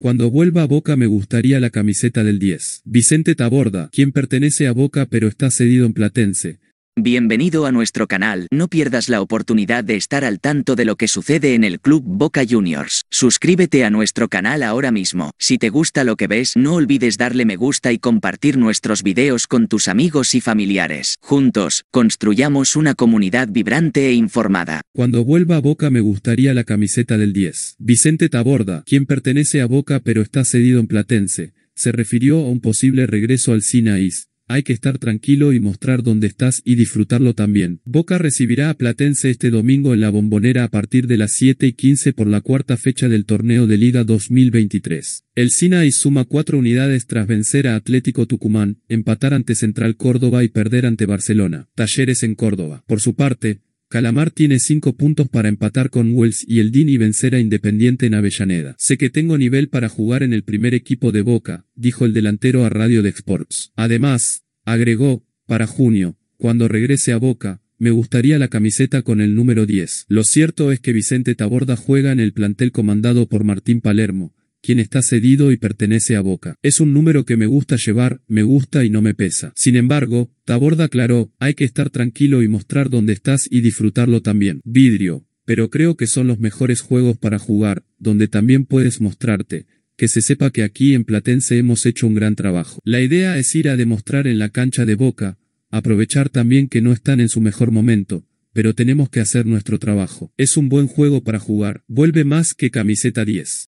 Cuando vuelva a Boca me gustaría la camiseta del 10. Vicente Taborda, quien pertenece a Boca pero está cedido en Platense, Bienvenido a nuestro canal, no pierdas la oportunidad de estar al tanto de lo que sucede en el club Boca Juniors. Suscríbete a nuestro canal ahora mismo. Si te gusta lo que ves, no olvides darle me gusta y compartir nuestros videos con tus amigos y familiares. Juntos, construyamos una comunidad vibrante e informada. Cuando vuelva a Boca me gustaría la camiseta del 10. Vicente Taborda, quien pertenece a Boca pero está cedido en Platense, se refirió a un posible regreso al Sinaís hay que estar tranquilo y mostrar dónde estás y disfrutarlo también. Boca recibirá a Platense este domingo en la bombonera a partir de las 7 y 15 por la cuarta fecha del torneo de Liga 2023. El y suma cuatro unidades tras vencer a Atlético Tucumán, empatar ante Central Córdoba y perder ante Barcelona. Talleres en Córdoba. Por su parte, Calamar tiene 5 puntos para empatar con Wells y el Dini vencer a Independiente en Avellaneda. Sé que tengo nivel para jugar en el primer equipo de Boca, dijo el delantero a Radio de Sports. Además, agregó, para junio, cuando regrese a Boca, me gustaría la camiseta con el número 10. Lo cierto es que Vicente Taborda juega en el plantel comandado por Martín Palermo, quien está cedido y pertenece a Boca. Es un número que me gusta llevar, me gusta y no me pesa. Sin embargo, Taborda aclaró, hay que estar tranquilo y mostrar dónde estás y disfrutarlo también. Vidrio, pero creo que son los mejores juegos para jugar, donde también puedes mostrarte, que se sepa que aquí en Platense hemos hecho un gran trabajo. La idea es ir a demostrar en la cancha de Boca, aprovechar también que no están en su mejor momento, pero tenemos que hacer nuestro trabajo. Es un buen juego para jugar. Vuelve más que camiseta 10.